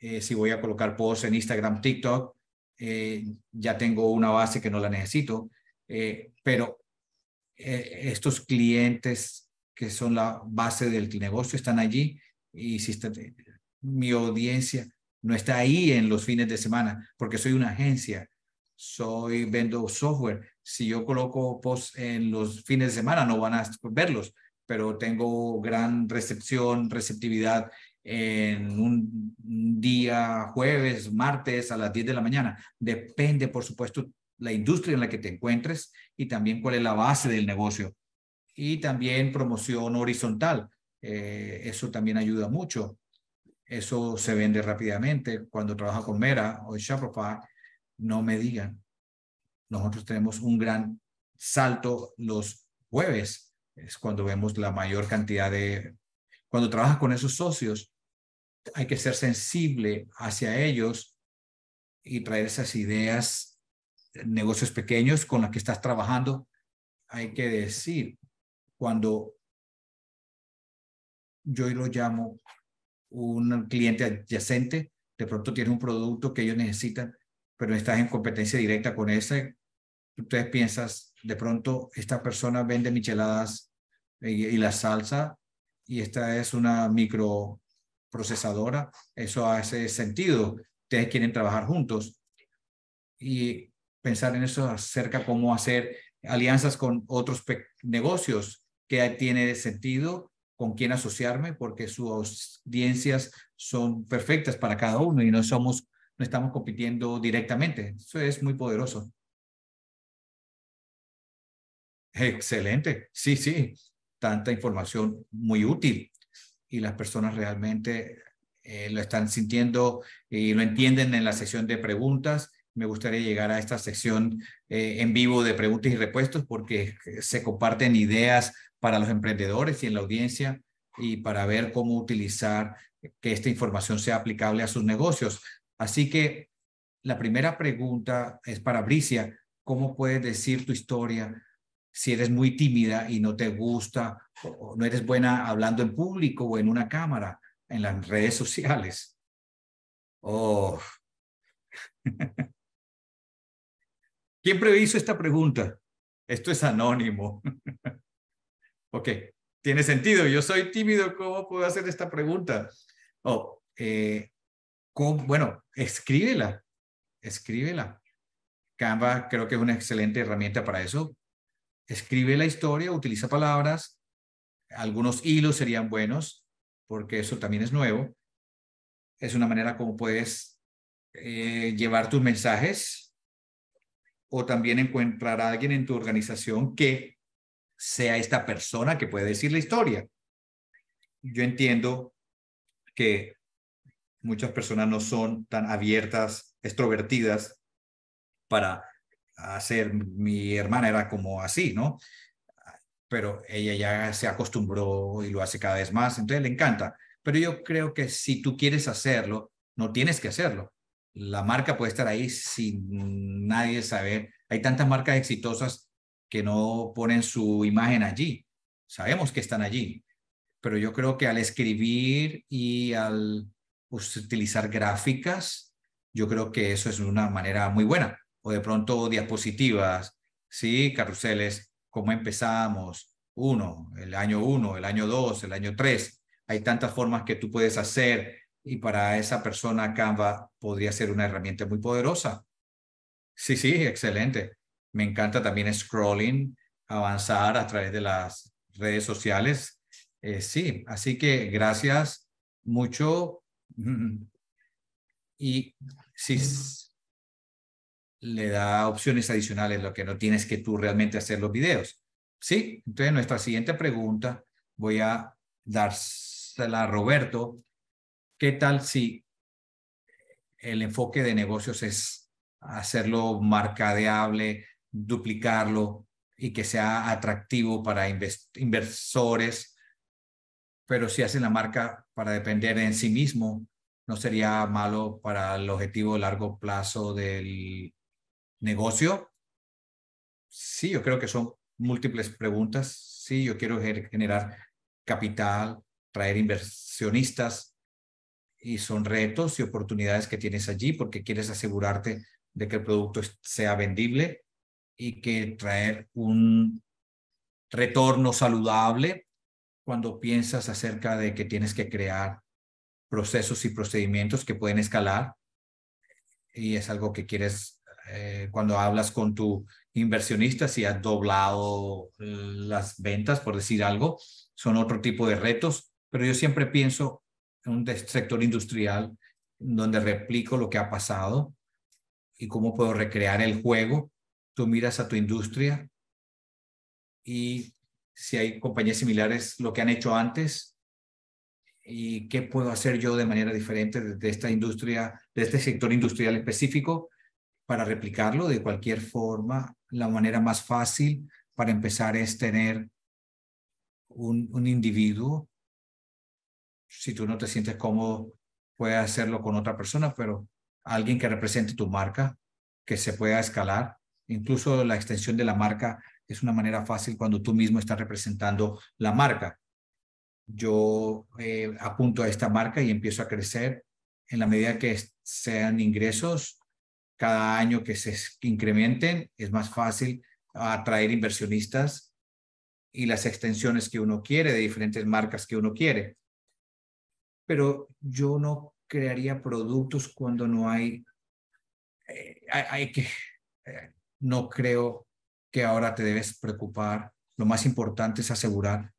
Speaker 1: Eh, si voy a colocar posts en Instagram, TikTok, eh, ya tengo una base que no la necesito, eh, pero eh, estos clientes que son la base del negocio están allí y si eh, mi audiencia no está ahí en los fines de semana porque soy una agencia, soy vendo software. Si yo coloco post en los fines de semana no van a verlos, pero tengo gran recepción, receptividad en un día jueves, martes a las 10 de la mañana. Depende, por supuesto, la industria en la que te encuentres y también cuál es la base del negocio. Y también promoción horizontal. Eh, eso también ayuda mucho. Eso se vende rápidamente. Cuando trabaja con Mera o Shapropa no me digan. Nosotros tenemos un gran salto los jueves. Es cuando vemos la mayor cantidad de... Cuando trabajas con esos socios, hay que ser sensible hacia ellos y traer esas ideas negocios pequeños con los que estás trabajando, hay que decir, cuando yo lo llamo un cliente adyacente, de pronto tiene un producto que ellos necesitan, pero estás en competencia directa con ese, ustedes piensas, de pronto esta persona vende micheladas eh, y, la salsa, y esta es una microprocesadora, eso hace sentido, ustedes quieren trabajar juntos. Y pensar en eso acerca cómo hacer alianzas con otros negocios que tiene sentido, con quién asociarme, porque sus audiencias son perfectas para cada uno y no somos, no estamos compitiendo directamente. Eso es muy poderoso. Excelente, sí, sí, tanta información muy útil y las personas realmente eh, lo están sintiendo y lo entienden en la sesión de preguntas me gustaría llegar a esta sección eh, en vivo de preguntas y repuestos porque eh, se comparten ideas para los emprendedores y en la audiencia y para ver cómo utilizar que esta información sea aplicable a sus negocios. Así que la primera pregunta es para Bricia. ¿Cómo puedes decir tu historia si eres muy tímida y no te gusta o no eres buena hablando en público o en una cámara, en las redes sociales? Oh. ¿Quién previso esta pregunta? Esto es anónimo. ok, tiene sentido. Yo soy tímido, ¿cómo puedo hacer esta pregunta? Oh, eh, bueno, escríbela, escríbela. Canva creo que es una excelente herramienta para eso. Escribe la historia, utiliza palabras, algunos hilos serían buenos, porque eso también es nuevo. Es una manera como puedes eh, llevar tus mensajes o también encontrar a alguien en tu organización que sea esta persona que puede decir la historia. Yo entiendo que muchas personas no son tan abiertas, extrovertidas para hacer, mi hermana era como así, ¿no? Pero ella ya se acostumbró y lo hace cada vez más, entonces le encanta. Pero yo creo que si tú quieres hacerlo, no tienes que hacerlo la marca puede estar ahí sin nadie saber. Hay tantas marcas exitosas que no ponen su imagen allí. Sabemos que están allí, pero yo creo que al escribir y al utilizar gráficas, yo creo que eso es una manera muy buena. O de pronto diapositivas, sí, carruseles, cómo empezamos, uno, el año uno, el año dos, el año tres. Hay tantas formas que tú puedes hacer y para esa persona Canva podría ser una herramienta muy poderosa. Sí, sí, excelente. Me encanta también scrolling, avanzar a través de las redes sociales. Eh, sí, así que gracias mucho. Y si le da opciones adicionales, lo que no tienes que tú realmente hacer los videos. Sí, entonces nuestra siguiente pregunta voy a dársela a Roberto. ¿Qué tal si el enfoque de negocios es hacerlo marcadeable, duplicarlo y que sea atractivo para inversores, pero si hacen la marca para depender en sí mismo, no sería malo para el objetivo de largo plazo del negocio. Sí, yo creo que son múltiples preguntas. Sí, yo quiero generar capital, traer inversionistas, y son retos y oportunidades que tienes allí porque quieres asegurarte de que el producto sea vendible y que traer un retorno saludable cuando piensas acerca de que tienes que crear procesos y procedimientos que pueden escalar y es algo que quieres eh, cuando hablas con tu inversionista si has doblado eh, las ventas por decir algo son otro tipo de retos pero yo siempre pienso un sector industrial donde replico lo que ha pasado y cómo puedo recrear el juego. Tú miras a tu industria y si hay compañías similares, lo que han hecho antes y qué puedo hacer yo de manera diferente desde esta industria, de este sector industrial específico para replicarlo de cualquier forma. La manera más fácil para empezar es tener un individuo si tú no te sientes cómodo, puedes hacerlo con otra persona, pero alguien que represente tu marca, que se pueda escalar. Incluso la extensión de la marca es una manera fácil cuando tú mismo estás representando la marca. Yo eh, apunto a esta marca y empiezo a crecer en la medida que sean ingresos, cada año que se incrementen, es más fácil atraer inversionistas y las extensiones que uno quiere de diferentes marcas que uno quiere pero yo no crearía productos cuando no hay, eh, hay, que, eh, no creo que ahora te debes preocupar. Lo más importante es asegurar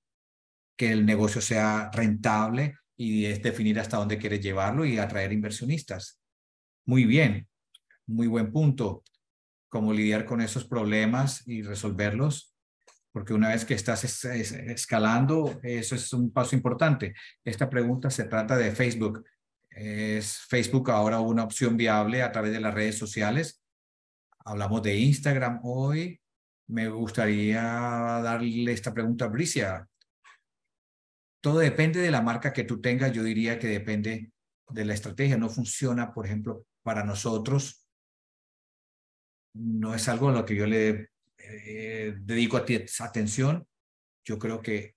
Speaker 1: que el negocio sea rentable y es definir hasta dónde quieres llevarlo y atraer inversionistas. Muy bien, muy buen punto. Cómo lidiar con esos problemas y resolverlos porque una vez que estás escalando, eso es un paso importante. Esta pregunta se trata de Facebook. ¿Es Facebook ahora una opción viable a través de las redes sociales? Hablamos de Instagram hoy. Me gustaría darle esta pregunta a Bricia. Todo depende de la marca que tú tengas. Yo diría que depende de la estrategia. No funciona, por ejemplo, para nosotros. No es algo a lo que yo le eh, dedico atención, yo creo que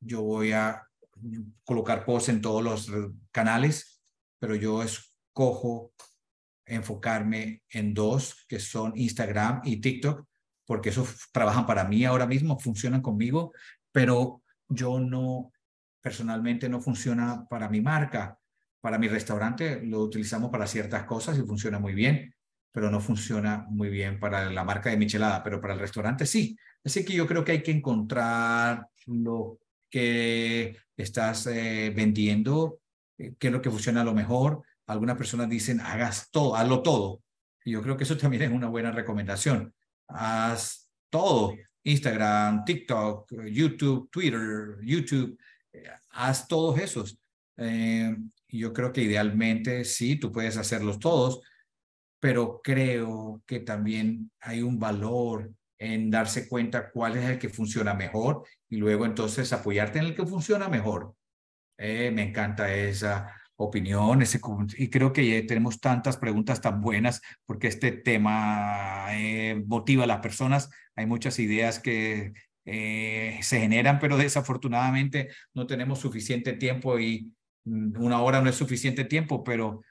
Speaker 1: yo voy a colocar posts en todos los canales, pero yo escojo enfocarme en dos, que son Instagram y TikTok, porque esos trabajan para mí ahora mismo, funcionan conmigo, pero yo no, personalmente no funciona para mi marca. Para mi restaurante lo utilizamos para ciertas cosas y funciona muy bien, pero no funciona muy bien para la marca de michelada, pero para el restaurante sí. Así que yo creo que hay que encontrar lo que estás eh, vendiendo, eh, qué es lo que funciona a lo mejor. Algunas personas dicen, hagas todo, hazlo todo. Y yo creo que eso también es una buena recomendación. Haz todo, Instagram, TikTok, YouTube, Twitter, YouTube, eh, haz todos esos. yo creo que idealmente sí, tú puedes hacerlos todos, pero creo que también hay un valor en darse cuenta cuál es el que funciona mejor y luego entonces apoyarte en el que funciona mejor. Eh, me encanta esa opinión ese, y creo que tenemos tantas preguntas tan buenas porque este tema eh, motiva a las personas. Hay muchas ideas que eh, se generan, pero desafortunadamente no tenemos suficiente tiempo y mm, una hora no es suficiente tiempo, pero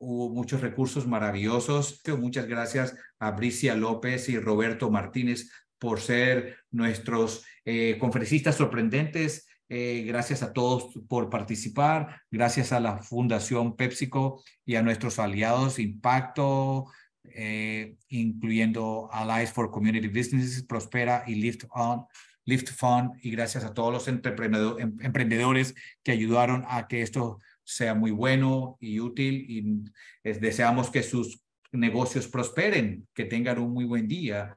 Speaker 1: Hubo muchos recursos maravillosos. muchas gracias a Bricia López y Roberto Martínez por ser nuestros eh, conferencistas sorprendentes. Eh, gracias a todos por participar. Gracias a la Fundación PepsiCo y a nuestros aliados Impacto, eh, incluyendo Allies for Community Businesses, Prospera y Lift On. Lift Fund y gracias a todos los em-, emprendedores que ayudaron a que esto sea muy bueno y útil y mm, deseamos que sus negocios prosperen, que tengan un muy buen día